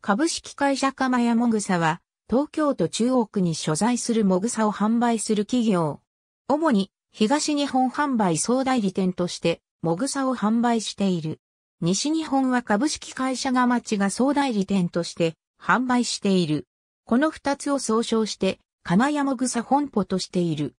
株式会社釜屋もぐさは、東京都中央区に所在するもぐさを販売する企業。主に、東日本販売総代理店として、もぐさを販売している。西日本は株式会社が町が総代理店として、販売している。この二つを総称して、釜屋もぐさ本舗としている。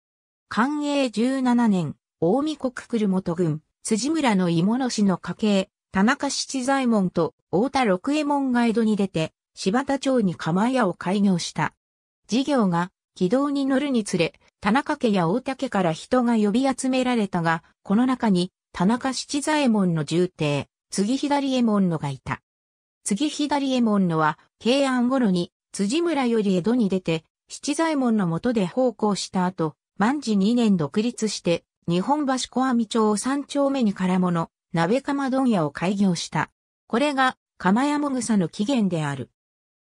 寛永17年、大見国来元郡、辻村の芋の市の家系、田中七左衛門と太田六右衛門が江戸に出て、柴田町に釜屋を開業した。事業が軌道に乗るにつれ、田中家や大竹から人が呼び集められたが、この中に田中七左衛門の重帝、次左衛門のがいた。次左衛門のは、慶安頃に辻村より江戸に出て、七左衛門の下で奉公した後、万事2年独立して、日本橋小網町を3丁目にも物、鍋釜問屋を開業した。これが、釜屋もぐさの起源である。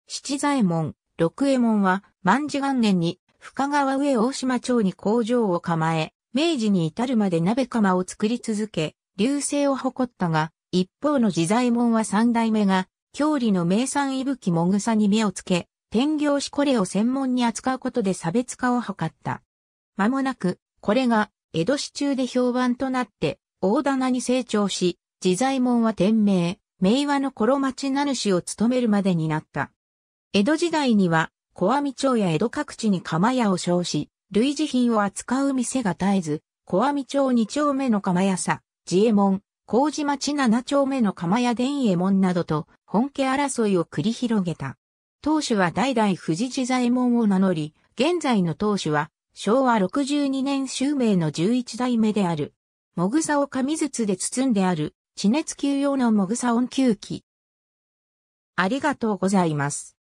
七左衛門、六右衛門は、万事元年に、深川上大島町に工場を構え、明治に至るまで鍋釜を作り続け、流星を誇ったが、一方の自在門は三代目が、郷里の名産伊吹もぐさに目をつけ、天行しこれを専門に扱うことで差別化を図った。間もなく、これが、江戸市中で評判となって、大棚に成長し、自在門は天明、名和の頃町名主を務めるまでになった。江戸時代には、小網町や江戸各地に釜屋を称し、類似品を扱う店が絶えず、小網町二丁目の釜屋さ、自衛門、麹町七丁目の釜屋伝衛門などと、本家争いを繰り広げた。当主は代々富士自在門を名乗り、現在の当主は、昭和62年襲名の11代目である。もぐさを紙筒で包んである、地熱球用のもぐさ温球機。ありがとうございます。